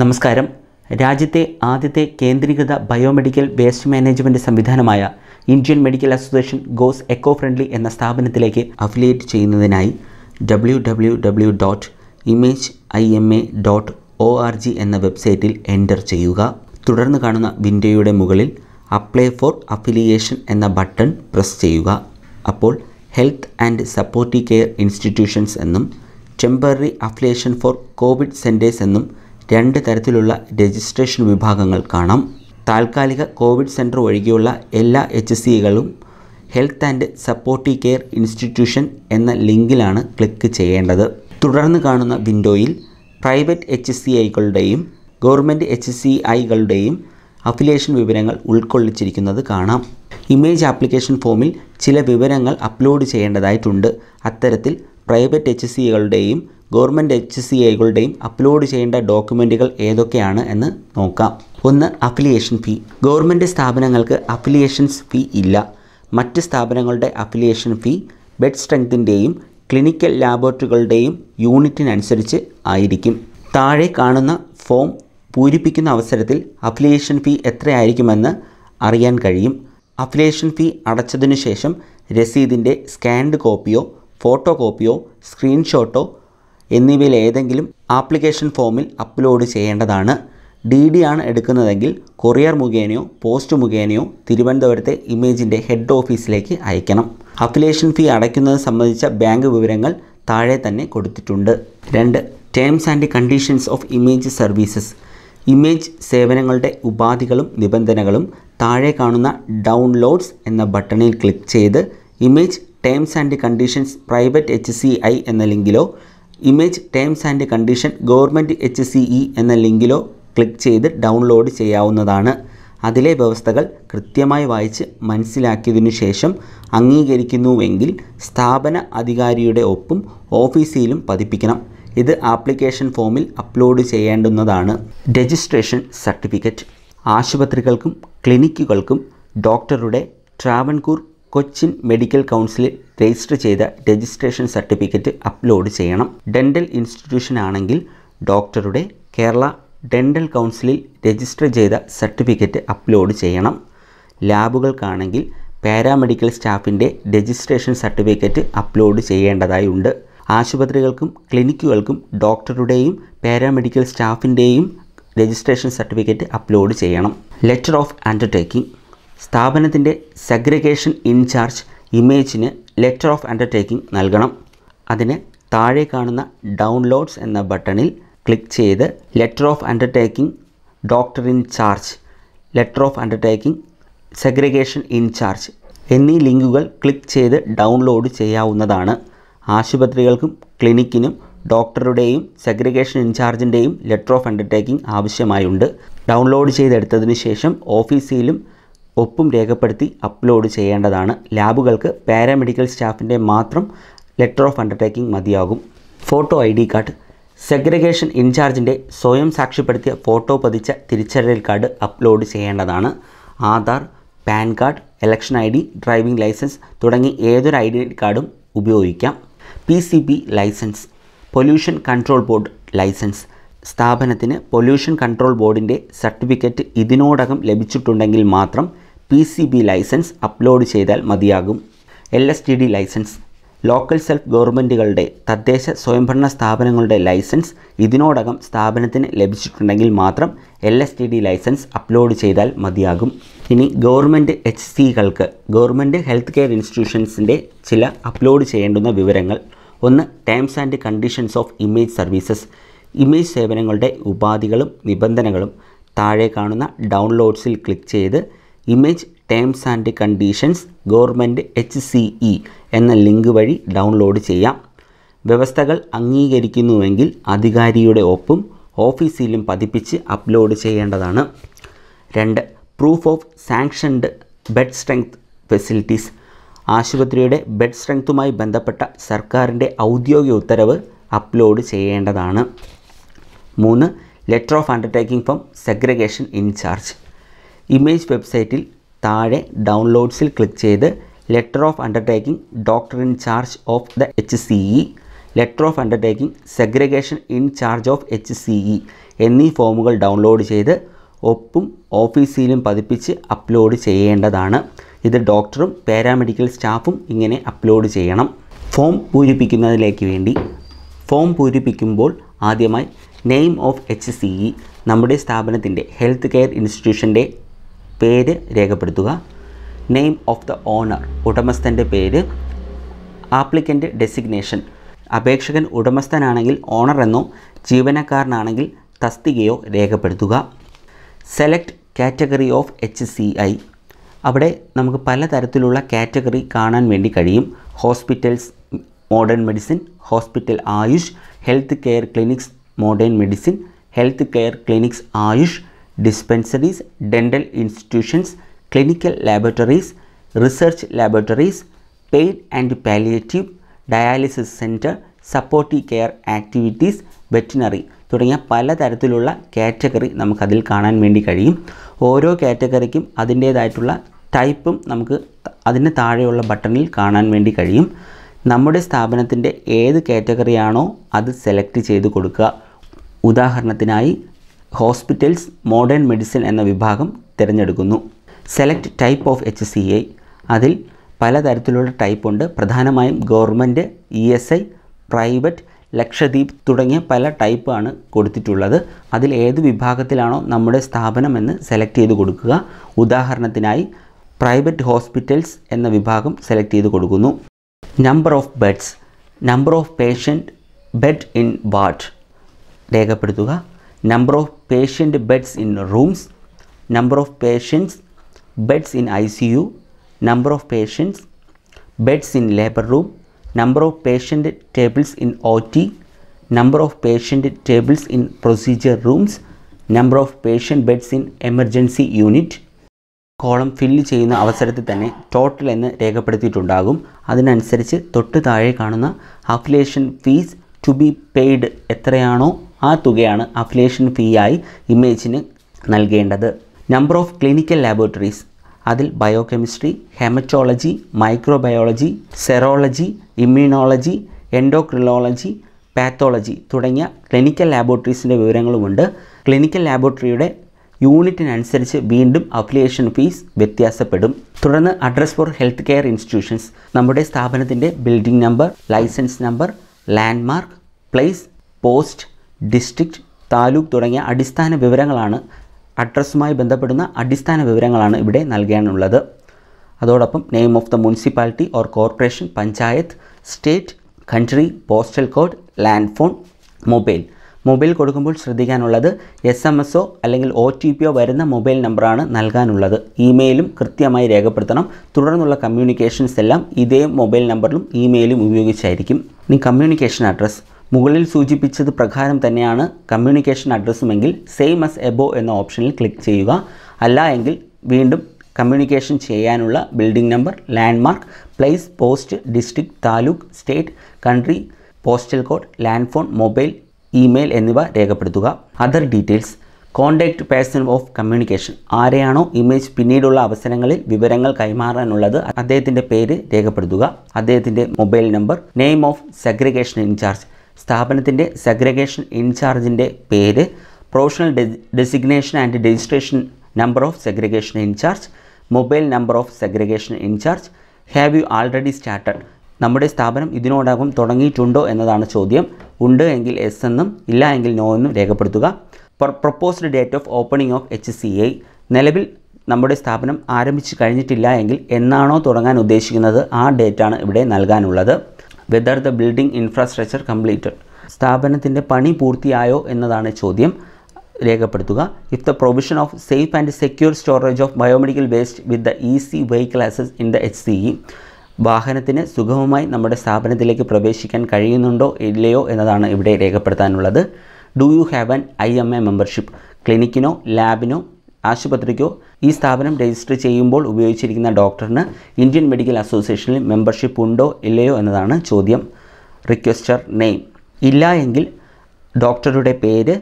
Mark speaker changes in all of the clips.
Speaker 1: നമസ്കാരം രാജ്യത്തെ ആദ്യത്തെ കേന്ദ്രീകൃത ബയോമെഡിക്കൽ വേസ്റ്റ് മാനേജ്മെൻ്റ് സംവിധാനമായ Indian medical association goes eco friendly എന്ന സ്ഥാപനത്തിലേക്ക് അഫിലിയേറ്റ് ചെയ്യുന്നതിനായി W W W dot image I M A dot O R G എന്ന വെബ്സൈറ്റിൽ എൻ്റർ ചെയ്യുക തുടർന്ന് കാണുന്ന വിൻഡോയുടെ മുകളിൽ അപ്ലൈ ഫോർ അഫിലിയേഷൻ എന്ന ബട്ടൺ പ്രസ് ചെയ്യുക അപ്പോൾ health and supportive care institutions എന്നും temporary affiliation for covid centres എന്നും രണ്ട് തരത്തിലുള്ള രജിസ്ട്രേഷൻ വിഭാഗങ്ങൾ കാണാം താൽക്കാലിക കോവിഡ് സെൻറ്റർ ഒഴികെയുള്ള എല്ലാ H C health and supportive care institution എന്ന ലിങ്കിലാണ് ക്ലിക്ക് ചെയ്യേണ്ടത് തുടർന്ന് കാണുന്ന വിൻഡോയിൽ പ്രൈവറ്റ് എച്ച് സി ഐകളുടെയും ഗവൺമെൻറ് എച്ച് സി ഐകളുടെയും അഫിലിയേഷൻ വിവരങ്ങൾ ഉൾക്കൊള്ളിച്ചിരിക്കുന്നത് കാണാം ഇമേജ് ആപ്ലിക്കേഷൻ ഫോമിൽ ചില വിവരങ്ങൾ അപ്ലോഡ് ചെയ്യേണ്ടതായിട്ടുണ്ട് അത്തരത്തിൽ private H C government H C ഐകളുടെയും അപ്ലോഡ് ചെയ്യേണ്ട ഡോക്യുമെൻറ്റുകൾ ഏതൊക്കെയാണ് എന്ന് നോക്കാം ഒന്ന് അഫിലിയേഷൻ ഫീ ഗവൺമെൻറ് സ്ഥാപനങ്ങൾക്ക് അഫിലിയേഷൻസ് ഫീ ഇല്ല മറ്റ് സ്ഥാപനങ്ങളുടെ അഫിലിയേഷൻ ഫീ ബെഡ് സ്ട്രെങ്തിൻ്റെയും ക്ലിനിക്കൽ ലാബോറട്ടറികളുടെയും യൂണിറ്റിനനുസരിച്ച് ആയിരിക്കും താഴെ കാണുന്ന ഫോം പൂരിപ്പിക്കുന്ന അവസരത്തിൽ അഫിലിയേഷൻ ഫീ എത്രയായിരിക്കുമെന്ന് അറിയാൻ കഴിയും അഫിലിയേഷൻ ഫീ അടച്ചതിനു ശേഷം രസീതിൻ്റെ സ്കാൻഡ് കോപ്പിയോ ഫോട്ടോ കോപ്പിയോ സ്ക്രീൻഷോട്ടോ എന്നിവയിൽ ഏതെങ്കിലും ആപ്ലിക്കേഷൻ ഫോമിൽ അപ്ലോഡ് ചെയ്യേണ്ടതാണ് ഡി ഡി ആണ് എടുക്കുന്നതെങ്കിൽ കൊറിയർ മുഖേനയോ പോസ്റ്റ് മുഖേനയോ തിരുവനന്തപുരത്തെ ഇമേജിൻ്റെ ഹെഡ് ഓഫീസിലേക്ക് അയക്കണം അഫിലേഷൻ ഫീ അടയ്ക്കുന്നത് സംബന്ധിച്ച ബാങ്ക് വിവരങ്ങൾ താഴെ തന്നെ കൊടുത്തിട്ടുണ്ട് രണ്ട് terms and conditions of image services image സേവനങ്ങളുടെ ഉപാധികളും നിബന്ധനകളും താഴെ കാണുന്ന ഡൗൺലോഡ്സ് എന്ന ബട്ടണിൽ ക്ലിക്ക് ചെയ്ത് image terms and conditions private H C I എന്ന ലിങ്കിലോ image terms and condition government H C E എന്ന ലിങ്കിലോ ക്ലിക്ക് ചെയ്ത് ഡൗൺലോഡ് ചെയ്യാവുന്നതാണ് അതിലെ വ്യവസ്ഥകൾ കൃത്യമായി വായിച്ച് മനസ്സിലാക്കിയതിനു ശേഷം അംഗീകരിക്കുന്നുവെങ്കിൽ സ്ഥാപന അധികാരിയുടെ ഒപ്പും ഓഫീസിലും പതിപ്പിക്കണം ഇത് ആപ്ലിക്കേഷൻ ഫോമിൽ അപ്ലോഡ് ചെയ്യേണ്ടുന്നതാണ് രജിസ്ട്രേഷൻ സർട്ടിഫിക്കറ്റ് ആശുപത്രികൾക്കും ക്ലിനിക്കുകൾക്കും ഡോക്ടറുടെ ട്രാവൻകൂർ കൊച്ചിൻ മെഡിക്കൽ കൗൺസിലിൽ രജിസ്റ്റർ ചെയ്ത രജിസ്ട്രേഷൻ സർട്ടിഫിക്കറ്റ് അപ്ലോഡ് ചെയ്യണം ഡെൻ്റൽ ഇൻസ്റ്റിറ്റ്യൂഷൻ ആണെങ്കിൽ ഡോക്ടറുടെ കേരള ഡെൻ്റൽ കൗൺസിലിൽ രജിസ്റ്റർ ചെയ്ത സർട്ടിഫിക്കറ്റ് അപ്ലോഡ് ചെയ്യണം ലാബുകൾക്കാണെങ്കിൽ പാരാമെഡിക്കൽ സ്റ്റാഫിൻ്റെ രജിസ്ട്രേഷൻ സർട്ടിഫിക്കറ്റ് അപ്ലോഡ് ചെയ്യേണ്ടതായുണ്ട് ആശുപത്രികൾക്കും ക്ലിനിക്കുകൾക്കും ഡോക്ടറുടെയും പാരാമെഡിക്കൽ സ്റ്റാഫിൻ്റെയും രജിസ്ട്രേഷൻ സർട്ടിഫിക്കറ്റ് അപ്ലോഡ് ചെയ്യണം ലെറ്റർ ഓഫ് അണ്ടർടേക്കിംഗ് സ്ഥാപനത്തിൻ്റെ സെഗ്രിഗേഷൻ ഇൻചാർജ് ഇമേജിന് ലെറ്റർ ഓഫ് അണ്ടർടേക്കിംഗ് നൽകണം അതിന് താഴെ കാണുന്ന ഡൗൺലോഡ്സ് എന്ന ബട്ടണിൽ ക്ലിക്ക് ചെയ്ത് letter of undertaking doctor in charge letter of undertaking segregation in charge എന്നീ ലിങ്കുകൾ ക്ലിക്ക് ചെയ്ത് ഡൗൺലോഡ് ചെയ്യാവുന്നതാണ് ആശുപത്രികൾക്കും ക്ലിനിക്കിനും ഡോക്ടറുടെയും സെഗ്രിഗേഷൻ ഇൻചാർജിൻ്റെയും ലെറ്റർ ഓഫ് അണ്ടർടേക്കിംഗ് ആവശ്യമായുണ്ട് ഡൗൺലോഡ് ചെയ്തെടുത്തതിന് ശേഷം ഓഫീസിലും ഒപ്പും രേഖപ്പെടുത്തി അപ്ലോഡ് ചെയ്യേണ്ടതാണ് ലാബുകൾക്ക് പാരാമെഡിക്കൽ സ്റ്റാഫിൻ്റെ മാത്രം ലെറ്റർ ഓഫ് അണ്ടർടേക്കിംഗ് മതിയാകും photo I D card segregation ഇൻചാർജിൻ്റെ സ്വയം സാക്ഷ്യപ്പെടുത്തിയ ഫോട്ടോ പതിച്ച തിരിച്ചറിയൽ കാർഡ് അപ്ലോഡ് ചെയ്യേണ്ടതാണ് Aadhaar PAN card election I D driving licence തുടങ്ങി ഏതൊരു ഐ ഡി കാർഡും ഉപയോഗിക്കാം P C B licence pollution control board licence സ്ഥാപനത്തിന് പൊല്യൂഷൻ കൺട്രോൾ ബോർഡിൻ്റെ സർട്ടിഫിക്കറ്റ് ഇതിനോടകം ലഭിച്ചിട്ടുണ്ടെങ്കിൽ മാത്രം P C B licence upload ചെയ്താൽ മതിയാകും L S T D licence local self ഗവൺമെൻറ്റുകളുടെ തദ്ദേശ സ്വയംഭരണ സ്ഥാപനങ്ങളുടെ ലൈസൻസ് ഇതിനോടകം സ്ഥാപനത്തിന് ലഭിച്ചിട്ടുണ്ടെങ്കിൽ മാത്രം L S T D licence upload ചെയ്താൽ മതിയാകും ഇനി ഗവൺമെൻറ് എച്ച് സികൾക്ക് ഗവൺമെൻറ് ഹെൽത്ത് കെയർ ഇൻസ്റ്റിറ്റ്യൂഷൻസിൻ്റെ ചില അപ്ലോഡ് ചെയ്യേണ്ടുന്ന വിവരങ്ങൾ ഒന്ന് terms and conditions of image services image സേവനങ്ങളുടെ ഉപാധികളും നിബന്ധനകളും താഴെ കാണുന്ന ഡൗൺലോഡ്സിൽ ക്ലിക്ക് ചെയ്ത് image terms and conditions government H C E എന്ന ലിങ്ക് വഴി ഡൗൺലോഡ് ചെയ്യാം വ്യവസ്ഥകൾ അംഗീകരിക്കുന്നുവെങ്കിൽ അധികാരിയുടെ ഒപ്പും ഓഫീസിലും പതിപ്പിച്ച് അപ്ലോഡ് ചെയ്യേണ്ടതാണ് രണ്ട് proof of sanctioned bed strength facilities ആശുപത്രിയുടെ ബെഡ് സ്ട്രെങ്ത്തുമായി ബന്ധപ്പെട്ട സർക്കാരിൻ്റെ ഔദ്യോഗിക ഉത്തരവ് അപ്ലോഡ് ചെയ്യേണ്ടതാണ് മൂന്ന് letter of undertaking from segregation in charge image വെബ്സൈറ്റിൽ താഴെ ഡൗൺലോഡ്സിൽ ക്ലിക്ക് ചെയ്ത് letter of undertaking doctor in charge of the H C E letter of undertaking segregation in charge of H C E എന്നീ ഫോമുകൾ ഡൗൺലോഡ് ചെയ്ത് ഒപ്പും ഓഫീസിലും പതിപ്പിച്ച് അപ്ലോഡ് ചെയ്യേണ്ടതാണ് ഇത് ഡോക്ടറും പാരാമെഡിക്കൽ സ്റ്റാഫും ഇങ്ങനെ അപ്ലോഡ് ചെയ്യണം ഫോം പൂരിപ്പിക്കുന്നതിലേക്ക് വേണ്ടി ഫോം പൂരിപ്പിക്കുമ്പോൾ ആദ്യമായി name of H C E നമ്മുടെ സ്ഥാപനത്തിൻ്റെ ഹെൽത്ത് കെയർ ഇൻസ്റ്റിറ്റ്യൂഷൻ്റെ പേര് രേഖപ്പെടുത്തുക നെയിം ഓഫ് ദ ഓണർ ഉടമസ്ഥൻ്റെ പേര് ആപ്ലിക്കൻ്റ് ഡെസിഗ്നേഷൻ അപേക്ഷകൻ ഉടമസ്ഥനാണെങ്കിൽ ഓണർ എന്നോ ജീവനക്കാരനാണെങ്കിൽ തസ്തികയോ രേഖപ്പെടുത്തുക select category of H C I അവിടെ നമുക്ക് പലതരത്തിലുള്ള കാറ്റഗറി കാണാൻ വേണ്ടി കഴിയും hospitals modern medicine hospital Ayush health care clinics modern medicine health care clinics Ayush dispensaries dental institutions clinical laboratories research laboratories pain and palliative dialysis centre supportive care activities veterinary തുടങ്ങിയ പലതരത്തിലുള്ള category നമുക്കതിൽ കാണാൻ വേണ്ടി കഴിയും ഓരോ കാറ്റഗറിക്കും അതിൻ്റേതായിട്ടുള്ള ടൈപ്പും നമുക്ക് അതിന് താഴെയുള്ള ബട്ടണിൽ കാണാൻ വേണ്ടി കഴിയും നമ്മുടെ സ്ഥാപനത്തിൻ്റെ ഏത് കാറ്റഗറിയാണോ അത് സെലക്ട് ചെയ്ത് കൊടുക്കുക ഉദാഹരണത്തിനായി ഹോസ്പിറ്റൽസ് മോഡേൺ മെഡിസിൻ എന്ന വിഭാഗം തിരഞ്ഞെടുക്കുന്നു select type of H C I അതിൽ പലതരത്തിലുള്ള ടൈപ്പ് ഉണ്ട് പ്രധാനമായും government E S I private Lakshadweep തുടങ്ങിയ പല ടൈപ്പാണ് കൊടുത്തിട്ടുള്ളത് അതിൽ ഏത് വിഭാഗത്തിലാണോ നമ്മുടെ സ്ഥാപനം എന്ന് സെലക്ട് ചെയ്ത് കൊടുക്കുക ഉദാഹരണത്തിനായി പ്രൈവറ്റ് ഹോസ്പിറ്റൽസ് എന്ന വിഭാഗം സെലക്ട് ചെയ്ത് കൊടുക്കുന്നു number of beds number of patient bed in ward രേഖപ്പെടുത്തുക number of patient beds in rooms number of patients beds in I C U number of patients beds in labour room number of patient tables in O T number of patient tables in procedure rooms number of patient beds in emergency unit column fill ചെയ്യുന്ന അവസരത്തിൽ തന്നെ total എന്ന് രേഖപ്പെടുത്തിയിട്ടുണ്ടാകും അതിനനുസരിച്ച് തൊട്ട് താഴെ കാണുന്ന affiliation fees to be paid എത്രയാണോ ആ തുകയാണ് അഫിലേഷൻ ഫീയായി ഇമേജിന് നൽകേണ്ടത് നമ്പർ ഓഫ് ക്ലിനിക്കൽ ലാബോറട്ടറീസ് അതിൽ biochemistry haematology microbiology serology immunology endocrinology pathology തുടങ്ങിയ ക്ലിനിക്കൽ ലാബോറട്ടറീസിൻ്റെ വിവരങ്ങളുമുണ്ട് ക്ലിനിക്കൽ ലാബോറട്ടറിയുടെ യൂണിറ്റിനനുസരിച്ച് വീണ്ടും അഫിലിയേഷൻ ഫീസ് വ്യത്യാസപ്പെടും തുടർന്ന് address for health care institutions നമ്മുടെ സ്ഥാപനത്തിൻ്റെ building number licence number landmark place post district taluk തുടങ്ങിയ അടിസ്ഥാന വിവരങ്ങളാണ് അഡ്രസ്സുമായി ബന്ധപ്പെടുന്ന അടിസ്ഥാന വിവരങ്ങളാണ് ഇവിടെ നൽകാനുള്ളത് അതോടൊപ്പം name of the municipality or corporation panchayat state country postal code land phone mobile mobile കൊടുക്കുമ്പോൾ ശ്രദ്ധിക്കാനുള്ളത് എസ് എം ഒ അല്ലെങ്കിൽ ഒ ടി പിയോ വരുന്ന മൊബൈൽ നമ്പറാണ് നൽകാനുള്ളത് ഇമെയിലും കൃത്യമായി രേഖപ്പെടുത്തണം തുടർന്നുള്ള കമ്മ്യൂണിക്കേഷൻസ് എല്ലാം ഇതേ മൊബൈൽ നമ്പറിലും ഇമെയിലും ഉപയോഗിച്ചായിരിക്കും ഇനി കമ്മ്യൂണിക്കേഷൻ അഡ്രസ്സ് മുകളിൽ സൂചിപ്പിച്ചത് പ്രകാരം തന്നെയാണ് കമ്മ്യൂണിക്കേഷൻ അഡ്രസ്സുമെങ്കിൽ സെയിം അസ് എബോ എന്ന ഓപ്ഷനിൽ ക്ലിക്ക് ചെയ്യുക അല്ല എങ്കിൽ വീണ്ടും കമ്മ്യൂണിക്കേഷൻ ചെയ്യാനുള്ള building number landmark place post district taluk state country postal code land phone mobile email എന്നിവ രേഖപ്പെടുത്തുക other details contact person of communication ആരെയാണോ ഇമേജ് പിന്നീടുള്ള അവസരങ്ങളിൽ വിവരങ്ങൾ കൈമാറാനുള്ളത് അദ്ദേഹത്തിൻ്റെ പേര് രേഖപ്പെടുത്തുക അദ്ദേഹത്തിൻ്റെ mobile number name of segregation in charge സ്ഥാപനത്തിൻ്റെ സെഗ്രിഗേഷൻ ഇൻചാർജിൻ്റെ പേര് professional designation and registration number of segregation in charge mobile number of segregation in charge have you already started നമ്മുടെ സ്ഥാപനം ഇതിനോടകം തുടങ്ങിയിട്ടുണ്ടോ എന്നതാണ് ചോദ്യം ഉണ്ട് എങ്കിൽ എസ് എന്നും ഇല്ല എങ്കിൽ നോ എന്നും രേഖപ്പെടുത്തുക proposed date of opening of H C I നിലവിൽ നമ്മുടെ സ്ഥാപനം ആരംഭിച്ച് കഴിഞ്ഞിട്ടില്ല എങ്കിൽ എന്നാണോ തുടങ്ങാൻ ഉദ്ദേശിക്കുന്നത് ആ ഡേറ്റാണ് ഇവിടെ നൽകാനുള്ളത് whether the building infrastructure completed സ്ഥാപനത്തിൻ്റെ പണി പൂർത്തിയായോ എന്നതാണ് ചോദ്യം രേഖപ്പെടുത്തുക if the provision of safe and secure storage of biomedical waste with the easy vehicle access in the H C E വാഹനത്തിന് സുഗമമായി നമ്മുടെ സ്ഥാപനത്തിലേക്ക് പ്രവേശിക്കാൻ കഴിയുന്നുണ്ടോ ഇല്ലയോ എന്നതാണ് ഇവിടെ രേഖപ്പെടുത്താനുള്ളത് do you have an I M A membership ക്ലിനിക്കിനോ ലാബിനോ ആശുപത്രിക്കോ ഈ സ്ഥാപനം രജിസ്റ്റർ ചെയ്യുമ്പോൾ ഉപയോഗിച്ചിരിക്കുന്ന ഡോക്ടറിന് ഇന്ത്യൻ മെഡിക്കൽ അസോസിയേഷനിൽ മെമ്പർഷിപ്പ് ഉണ്ടോ ഇല്ലയോ എന്നതാണ് ചോദ്യം റിക്വസ്റ്റർ നെയിം ഇല്ല എങ്കിൽ ഡോക്ടറുടെ പേര്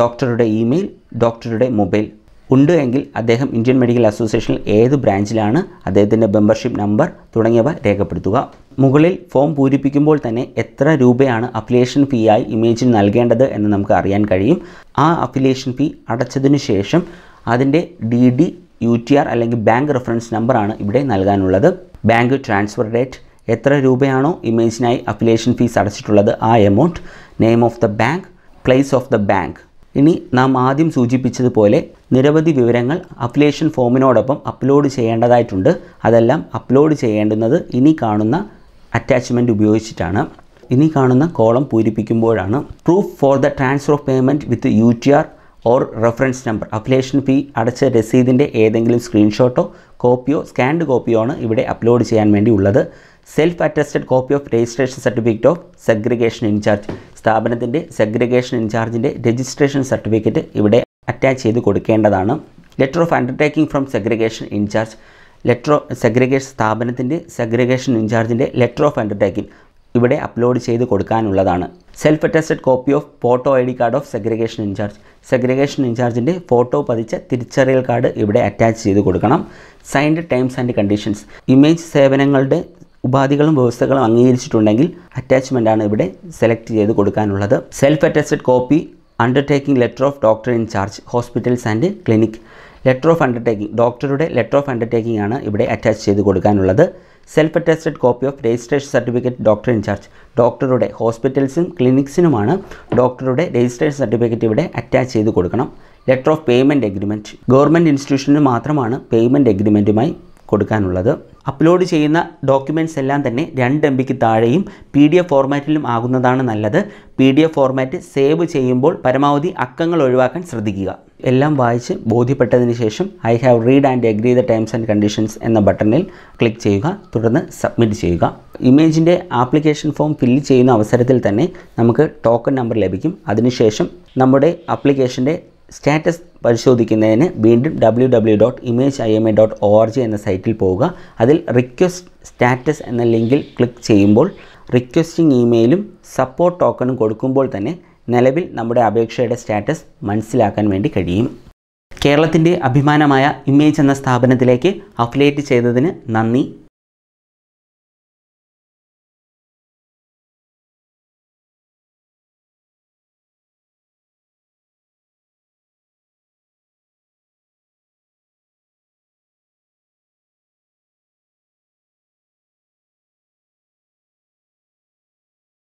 Speaker 1: ഡോക്ടറുടെ ഇമെയിൽ ഡോക്ടറുടെ മൊബൈൽ ഉണ്ട് എങ്കിൽ അദ്ദേഹം ഇന്ത്യൻ മെഡിക്കൽ അസോസിയേഷനിൽ ഏത് ബ്രാഞ്ചിലാണ് അദ്ദേഹത്തിൻ്റെ മെമ്പർഷിപ്പ് നമ്പർ തുടങ്ങിയവ രേഖപ്പെടുത്തുക മുകളിൽ ഫോം പൂരിപ്പിക്കുമ്പോൾ തന്നെ എത്ര രൂപയാണ് അഫിലിയേഷൻ ഫീ ആയി ഇമേജിന് നൽകേണ്ടത് എന്ന് നമുക്ക് അറിയാൻ കഴിയും ആ അഫിലിയേഷൻ ഫീ അടച്ചതിനു ശേഷം അതിൻ്റെ D D U T R അല്ലെങ്കിൽ ബാങ്ക് റെഫറൻസ് നമ്പറാണ് ഇവിടെ നൽകാനുള്ളത് ബാങ്ക് ട്രാൻസ്ഫർ ഡേറ്റ് എത്ര രൂപയാണോ ഇമേജിനായി അഫിലിയേഷൻ ഫീസ് അടച്ചിട്ടുള്ളത് ആ amount name of the bank place of the bank ഇനി നാം ആദ്യം സൂചിപ്പിച്ചതുപോലെ നിരവധി വിവരങ്ങൾ അപ്ലേഷൻ ഫോമിനോടൊപ്പം അപ്ലോഡ് ചെയ്യേണ്ടതായിട്ടുണ്ട് അതെല്ലാം അപ്ലോഡ് ചെയ്യേണ്ടുന്നത് ഇനി കാണുന്ന അറ്റാച്ച്മെൻറ്റ് ഉപയോഗിച്ചിട്ടാണ് ഇനി കാണുന്ന കോളം പൂരിപ്പിക്കുമ്പോഴാണ് proof for the transfer of payment with U T R or reference number application fee അടച്ച രസീതിൻ്റെ ഏതെങ്കിലും സ്ക്രീൻഷോട്ടോ കോപ്പിയോ സ്കാൻഡ് കോപ്പിയോ ആണ് ഇവിടെ അപ്ലോഡ് ചെയ്യാൻ വേണ്ടി ഉള്ളത് self attested copy of registration certificate of segregation in charge സ്ഥാപനത്തിൻ്റെ സെഗ്രിഗേഷൻ ഇൻചാർജിൻ്റെ രജിസ്ട്രേഷൻ സർട്ടിഫിക്കറ്റ് ഇവിടെ അറ്റാച്ച് ചെയ്ത് കൊടുക്കേണ്ടതാണ് letter of undertaking from segregation incharge letter of segregation സ്ഥാപനത്തിൻ്റെ സെഗ്രിഗേഷൻ ഇൻചാർജിൻ്റെ ലെറ്റർ ഓഫ് അണ്ടർടേക്കിംഗ് ഇവിടെ അപ്ലോഡ് ചെയ്ത് കൊടുക്കാനുള്ളതാണ് self attested copy of photo I D card of segregation incharge segregation ഇൻചാർജിൻ്റെ ഫോട്ടോ പതിച്ച തിരിച്ചറിയൽ കാർഡ് ഇവിടെ അറ്റാച്ച് ചെയ്ത് കൊടുക്കണം signed terms and conditions IMAGE സേവനങ്ങളുടെ ഉപാധികളും വ്യവസ്ഥകളും അംഗീകരിച്ചിട്ടുണ്ടെങ്കിൽ ആണ് ഇവിടെ സെലക്ട് ചെയ്ത് കൊടുക്കാനുള്ളത് self attested copy undertaking letter of doctor in charge hospitals and clinic letter of undertaking ഡോക്ടറുടെ ലെറ്റർ ഓഫ് അണ്ടർടേക്കിംഗ് ആണ് ഇവിടെ അറ്റാച്ച് ചെയ്ത് കൊടുക്കാനുള്ളത് self attested copy of registration certificate doctor in charge ഡോക്ടറുടെ ഹോസ്പിറ്റൽസും ക്ലിനിക്സിനുമാണ് ഡോക്ടറുടെ രജിസ്ട്രേഷൻ സർട്ടിഫിക്കറ്റ് ഇവിടെ അറ്റാച്ച് ചെയ്ത് കൊടുക്കണം letter of payment agreement government ഇൻസ്റ്റിറ്റ്യൂഷന് മാത്രമാണ് പേയ്മെൻറ്റ് എഗ്രിമെൻറ്റുമായി കൊടുക്കാനുള്ളത് അപ്ലോഡ് ചെയ്യുന്ന ഡോക്യുമെൻറ്റ്സ് എല്ലാം തന്നെ രണ്ട് എം ബിക്ക് താഴെയും പി ഡി എഫ് ഫോർമാറ്റിലും ആകുന്നതാണ് നല്ലത് P D F format save ചെയ്യുമ്പോൾ പരമാവധി അക്കങ്ങൾ ഒഴിവാക്കാൻ ശ്രദ്ധിക്കുക എല്ലാം വായിച്ച് ബോധ്യപ്പെട്ടതിന് ശേഷം I have read and agree the terms and conditions എന്ന ബട്ടണിൽ ക്ലിക്ക് ചെയ്യുക തുടർന്ന് സബ്മിറ്റ് ചെയ്യുക ഇമേജിൻ്റെ ആപ്ലിക്കേഷൻ ഫോം ഫില്ല് ചെയ്യുന്ന അവസരത്തിൽ തന്നെ നമുക്ക് ടോക്കൺ നമ്പർ ലഭിക്കും അതിനുശേഷം നമ്മുടെ ആപ്ലിക്കേഷൻ്റെ സ്റ്റാറ്റസ് പരിശോധിക്കുന്നതിന് വീണ്ടും W W dot image I M A dot O R G എന്ന സൈറ്റിൽ പോവുക അതിൽ റിക്വസ്റ്റ് സ്റ്റാറ്റസ് എന്ന ലിങ്കിൽ ക്ലിക്ക് ചെയ്യുമ്പോൾ റിക്വസ്റ്റിംഗ് ഇമെയിലും സപ്പോർട്ട് ടോക്കണും കൊടുക്കുമ്പോൾ തന്നെ നിലവിൽ നമ്മുടെ അപേക്ഷയുടെ സ്റ്റാറ്റസ് മനസ്സിലാക്കാൻ വേണ്ടി കഴിയും കേരളത്തിൻ്റെ അഭിമാനമായ ഇമേജ് എന്ന സ്ഥാപനത്തിലേക്ക് അഫിലേറ്റ് ചെയ്തതിന് നന്ദി